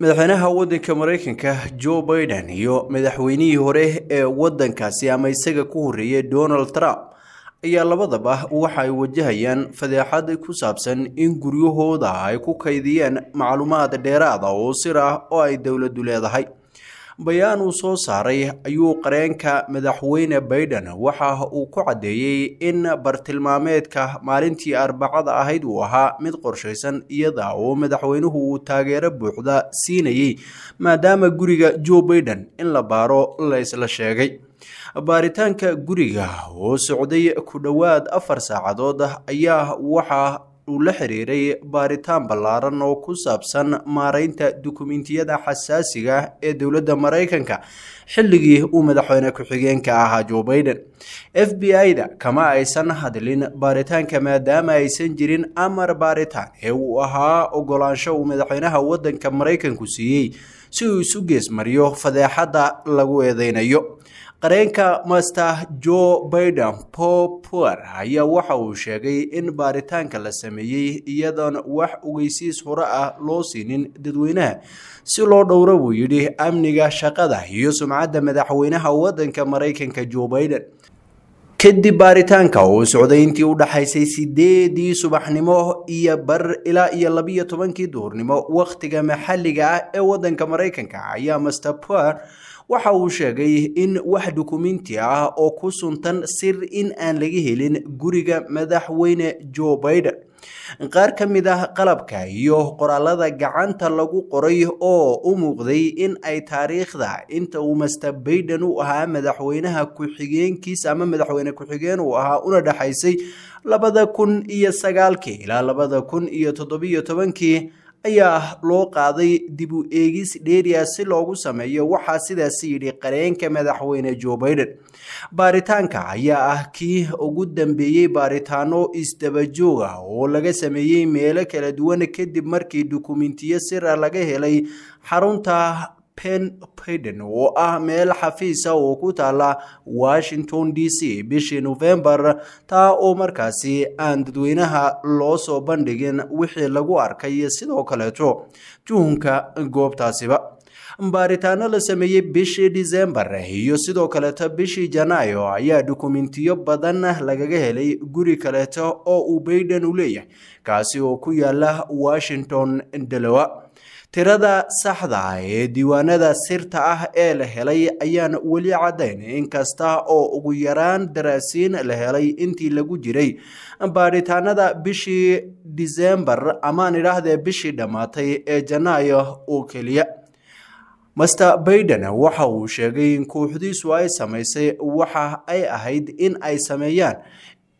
madaxweynaha waddanka maraykanka joe biden iyo madaxweynihii hore ee waddankaasi ama isaga ku horreeyay donald trump ayaa labadaba waxa ay wajahayaan fadeexad ku saabsan in guryahooda ay ku kaydiyeen macluumaad dheeraada ah oo sir ah oo ay dowladu leedahay bayaan uu soo saaray ayuu qareenka madaxweyne baiden waxa uu ku caddeeyey in bartilmaameedka maalintii arbacada ahayd uu ahaa mid qorshaysan iyada oo madaxweynuhu uu taageero buuxda siinayey maadaama guriga jo baiden in la baaro laysla sheegay baaritaanka guriga oo socday ku dhowaad afar saacadood ayaa waxaa uu la xiriiray baaritaan ballaaran oo ku saabsan maaraynta dokumentiyada xasaasiga ah ee dowladda maraykanka xilligii uu madaxweyne ku-xigeenka ahaa jo baiden f b i-da kama aysan hadlin baaritaanka maadaama aysan jirin amar baaritaan ee uu ahaa ogolaansho uu madaxweynaha waddanka maraykanku siiyey si uu isu geesmariyo fadeexadda lagu eedeynayo qareenka master jo biden po popuwer ayaa waxa uu sheegay in baaritaanka la sameeyey iyadoon wax ogeysiis hore ah loo siinin dadweynaha si loo dhowro buu yidhi amniga shaqada iyo sumcadda madaxweynaha waddanka maraykanka jo biden kadib baaritaanka uu socday intii u dhaxaysay sideedii subaxnimo iyo bar ilaa iyo labiyo tobankii duhurnimo wakhtiga maxalliga ah ee waddanka maraykanka ayaa master power waxa uu sheegay in wax dukumenti ah oo ku suntan sir in aan laga helin guriga madaxweyne jo biden qaar ka mid ah qalabka iyo qoraalada gacanta lagu qoray oo u muuqday in ay taariikhda inta uu master baiden u ahaa madaxweynaha ku-xigeenkiisa ama madaxweyne ku-xigeen uu ahaa una dhexaysay labada kun iyo sagaalkii ilaa labada kun iyo toddobiyo tobankii ayaa loo qaaday dib u eegis dheeriya si loogu sameeyo waxaa sidaas yidhi qareenka madaxweyne jo baiden baaritaanka ayaa ah kii ugu dambeeyey baaritaano isdabajoog ah oo laga sameeyey meelo kala duwan kadib markii dukumentiyo sira laga helay xarunta pen baden oo ah meel xafiisa oo ku taala washington d c bishii novembar taa oo markaasi aan dadweynaha loo soo bandhigin wixii lagu arkay sidoo kaleeto juhunka goobtaasiba baaritaano la sameeyey bishii disembar iyo sidoo kaleeto bishii janaayo ayaa dukumentiyo badan lagaga helay guri kaleeto oo uu bayden u leeyahay kaasi oo ku yaala washington dalowa tirada saxda ah ee diiwaanada sirta ah ee la helay ayaan weli caddayn inkasta oo ugu yaraan daraasiin la helay intii lagu jiray baadhitaanada bishii disembar amaan idhaahdee bishii dhammaatay ee janaayo oo keliya master baiden waxa uu sheegay in kooxdiisu ay samaysay waxa ay ahayd in ay sameeyaan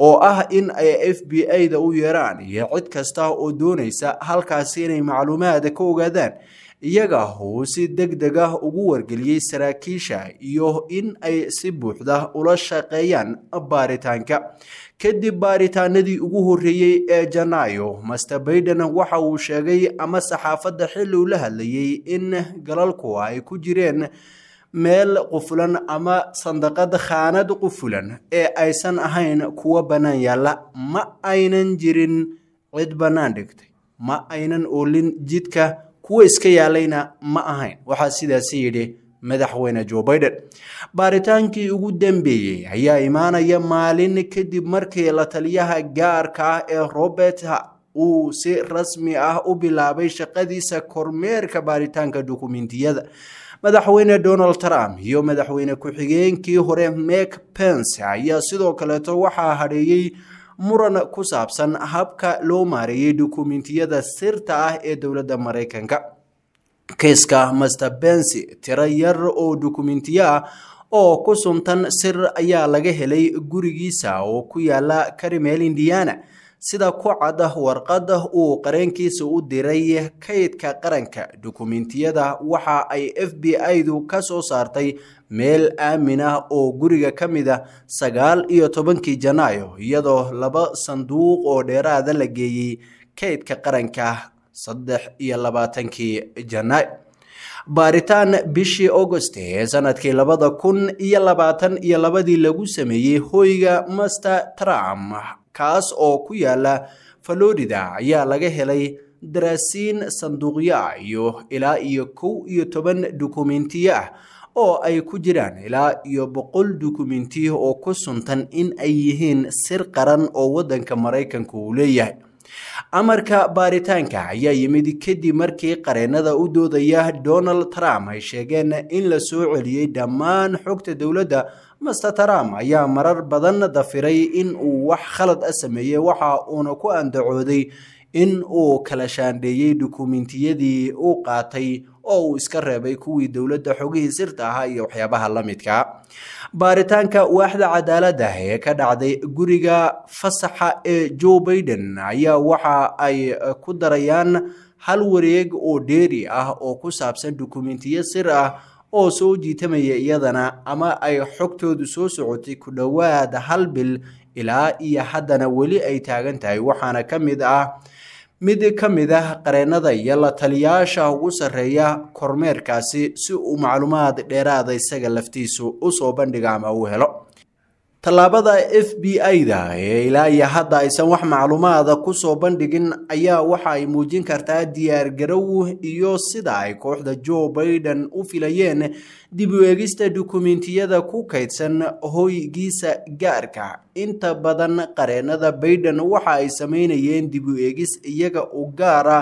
oo ah in ay f b a da u yeeraan iyo cid kasta oo doonaysa halkaasi inay macluumaada ka ogaadaan iyaga huu si deg deg ah ugu wargeliyey saraakiisha iyo in ay si buuxda ula shaqeeyaan baaritaanka kadib baaritaanadii ugu horreeyey ee janaayo master baiden waxa uu sheegay ama saxaafadda xilli uu la hadlayey in galalku ay ku jireen meel qufulan ama sandaqad khaanad qufulan ee aysan ahayn kuwo bannaan yaalla ma aynan jirin cid bannaan dhigtay ma aynan oolin jidka kuwa iska yaalayna ma ahayn waxaa sidaasi yidhi madaxweyne jo biden baaritaankii ugu dambeeyey ayaa imaanaya maalin kadib markii la taliyaha gaarka ah ee robert uu si rasmi ah u bilaabay shaqadiisa kormeerka baaritaanka dokumentiyada madaxweyne donald trump iyo madaxweyne ku-xigeenkii hore mak pence ayaa sidoo kaleeto waxaa hadheeyey muran ku saabsan habka loo maareeyey dukumentiyada sirta ah ee dowladda maraykanka kiiska master bensi tiro yar oo dukumentiyo ah oo ku suntan sir ayaa laga helay gurigiisa oo ku yaala karimeel indiana sida ku cada warqadda uu qareenkiisa u diray kaydka qaranka dukumentiyada waxa ay f b i-du ka soo saartay meel aamin ah oo guriga ka mid a ah sagaal iyo tobankii janaayo iyadoo laba sanduuq oo dheeraada la geeyey kaydka qaranka saddex iyo labaatankii janaayo baaritaan bishii augost ee sanadkii labada kun iyo labaatan iyo labadii lagu sameeyey hoyga master trump kaas oo ku yaala faloodida ayaa laga helay daraasiin sanduuqyo ah iyo ilaa iyo kow iyo toban dukumentiyo ah oo ay ku jiraan ilaa iyo boqol dukumenti oo ku suntan in ay yihiin sir qaran oo waddanka maraykanka uu leeyahay amarka baaritaanka ayaa yimid kadib markii qareennada u doodaya donald trump ay sheegeen in lasoo soo celiyey dhammaan xogta dowladda mastataram ayaa marar badan dafiray in uu wax khalad a ah sameeyey waxa uuna ku andacooday in uu kala shaandheeyey dukumentiyadii uu qaatay oo uu iska reebay kuwii dowladda xogihii sirta ahaa iyo waxyaabaha la midka baaritaanka waaxda cadaaladda ee ka dhacday guriga fasaxa ee jo biden ayaa waxa ay ku darayaan hal wareeg oo dheeri ah oo ku saabsan dukumentiyad sir ah oo soo jiitamaya iyadana ama ay xogtoodu soo socotay ku dhowaad hal bil ilaa iyo haddana weli ay taagan tahay waxaana ka mid ah mid ka mid ah qareenada iyo la taliyaasha ugu sarreeya kormeerkaasi si uu macluumaad dheeraada ah isaga laftiisu u soo bandhiga ama u helo tallaabada f b i-da ee ilaa iyo hadda aysan wax macluumaada ku soo bandhigin ayaa waxa ay muujin kartaa diyaargarow iyo sida ay kooxda joe biden u filayeen dib u eegista dukumentiyada ku kaydsan hoygiisa gaarka inta badan qareennada baiden waxa ay sameynayeen dib u eegis iyaga u gaara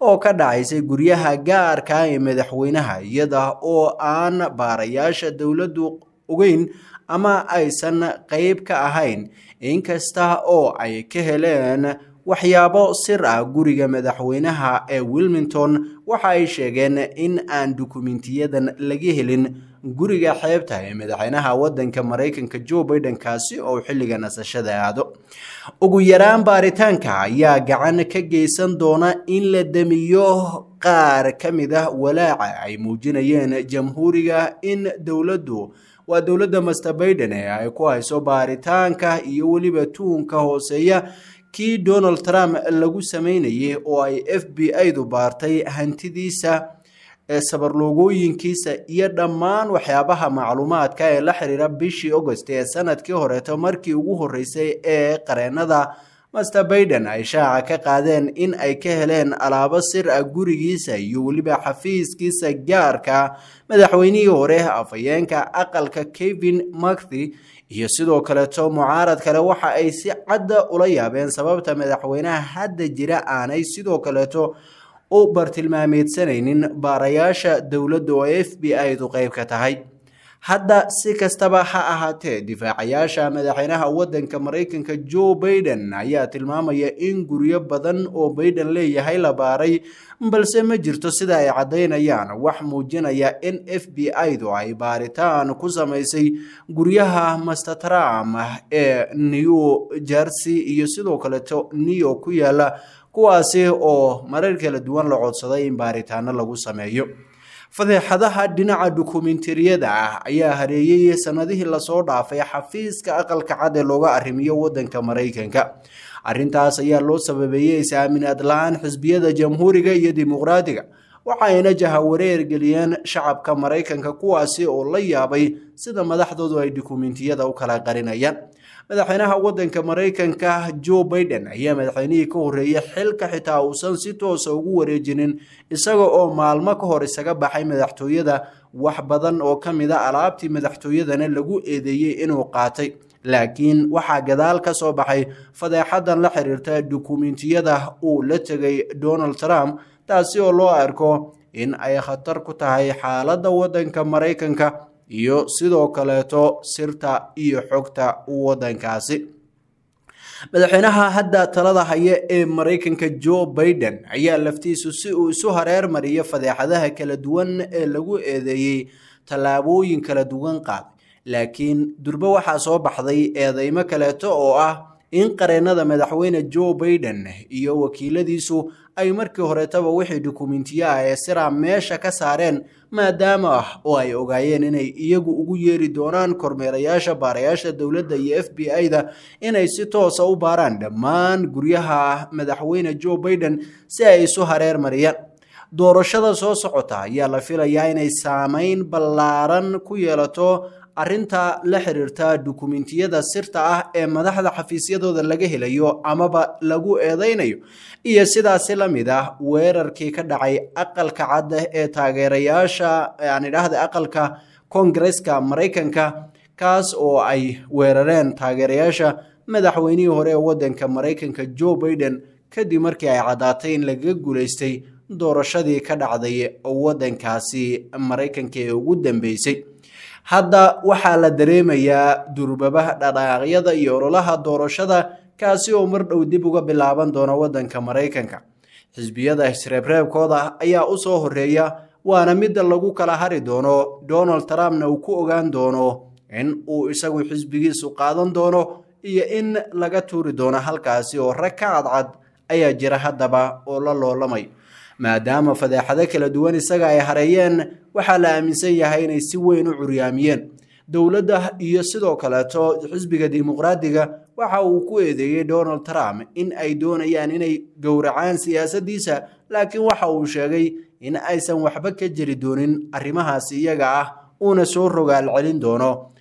oo ka dhacaysay guryaha gaarka ee madaxweynaha iyada oo aan baarayaasha dowladdu ogeyn ama aysan qayb ka ahayn inkasta oo ay ka heleen waxyaabo sir ah guriga madaxweynaha ee wilmington waxa ay sheegeen in aan dukumentiyadan laga helin guriga xeebta ee madaxweynaha wadanka maraykanka jo baiden kaasi oo xilliga nasashada aado ugu yaraan baaritaanka ayaa gacan ka geysan doona in la damiyo qaar ka mid ah walaaca ay muujinayeen jamhuuriga in dowladdu waa dowladda master baiden ee ay ku hayso baaritaanka iyo weliba tuunka hooseeya kii donald trump lagu sameynayay oo ay f b i-du baartay hantidiisa sabarloogooyinkiisa iyo dhammaan waxyaabaha macluumaadka ee la xiriira bishii august ee sanadkii horeeto markii ugu horreysay ee qareennada master baiden ay shaaca ka qaadeen in ay ka heleen alaabo sir ah gurigiisa iyo weliba xafiiskiisa gaarka madaxweynihii hore afhayeenka aqalka kevin macthy iyo sidoo kaleto mucaarad kale waxa ay si cadda ula yaabeen sababta madaxweynaha hadda jira aanay sidoo kaleto u bartilmaameedsanaynin baarayaasha dowladda oo f b i du qayb ka tahay hadda si kastaba ha ahaatee difaacayaasha madaxweynaha waddanka maraykanka joe baiden ayaa tilmaamaya in guryo badan oo baiden leeyahay la baaray balse ma jirto sida ay caddaynayaan wax muujinaya in f b i-du ay baaritaan ku samaysay guryaha master ee new jersey iyo sidoo kaleto new ku yaala kuwaasi oo marar kala duwan la codsaday in baaritaano lagu sameeyo fadeexadaha dhinaca dukumentariyada ah ayaa hareeyey sanadihii lasoo dhaafay xafiiska aqalka cad ee looga arrimiyo waddanka maraykanka arrintaas ayaa loo sababeeyey is-aaminaadla-aan xisbiyada jamhuuriga iyo dimuqraadiga waxayna jahawareer geliyeen shacabka maraykanka kuwaasi oo la yaabay sida madaxdoodu ay dokumentiyada u kala qarinayaan madaxweynaha waddanka maraykanka jo biden ayaa madaxweynihii ka horreeyey xilka xitaa uusan si toosa ah ugu wareejinin isaga oo maalmo ka hor isaga baxay madaxtooyada wax badan oo ka mid a ah alaabtii madaxtooyadana lagu eedeeyey inuu qaatay laakiin waxaa gadaal ka soo baxay fadeexadan la xiriirta dukumentiyada uu la tegay donald trump taasi oo loo arko in ay khatar ku tahay xaaladda waddanka maraykanka iyo sidoo kaleeto sirta iyo xogta waddankaasi madaxweynaha hadda talada haya ee maraykanka joe baiden ayaa laftiisu si uu isu hareer mariyo fadeexadaha kala duwan ee lagu eedeeyey tallaabooyin kala duwan qaaday laakiin durbe waxaa soo baxday eedeymo kaleeto oo ah in qareennada madaxweyne jo baiden iyo wakiiladiisu ay markii horetaba wixii dukumentiyaha ee sira meesha ka saareen maadaama ah oo ay ogaayeen inay iyagu ugu yeeri doonaan kormeerayaasha baarayaasha dowladda iyo f b i-da inay si toosa ah u baaraan dhammaan guryaha madaxweyne jo baiden si ay isu hareer mariyaan doorashada soo socota ayaa la filayaa inay saameyn ballaaran ku yeelato arrinta la xiriirta dukumentiyada sirta ah ee madaxda xafiisyadooda laga helayo amaba lagu eedaynayo iyo sidaasi la mid ah weerarkii ka dhacay aqalka cadda ee taageerayaasha aan idhaahda aqalka koongareska maraykanka kaas oo ay weerareen taageerayaasha madaxweynihii hore ee waddanka maraykanka jo biden kadib markii ay caddaatay in laga guulaystay doorashadii ka dhacday waddankaasi maraykanka ee ugu dambeysay hadda waxaa la dareemayaa durbabaha dhadhaaqyada iyo ololaha doorashada kaasi oo mar dhow dib uga bilaaban doona waddanka maraykanka xisbiyada isreebreebkooda ayaa u soo horreeya waana midda lagu kala hari doono donald trumpna uu ku ogaan doono in uu isagu xisbigiisu qaadan doono iyo in laga tuuri doono halkaasi oo rag ka cadcad ayaa jira haddaba oo la loolamay maadaama fadeexado kala duwan isaga ay hareeyeen waxaa la aaminsan yahay inay si weyn u curyaamiyeen dowladda iyo sidoo kaleeto xisbiga dimuqraadiga waxa uu ku eedeeyey donald trump in ay doonayaan inay gowracaan siyaasaddiisa laakiin waxa uu sheegay in aysan waxba ka jiri doonin arrimahaasi iyaga ah uuna soo rogaal celin doono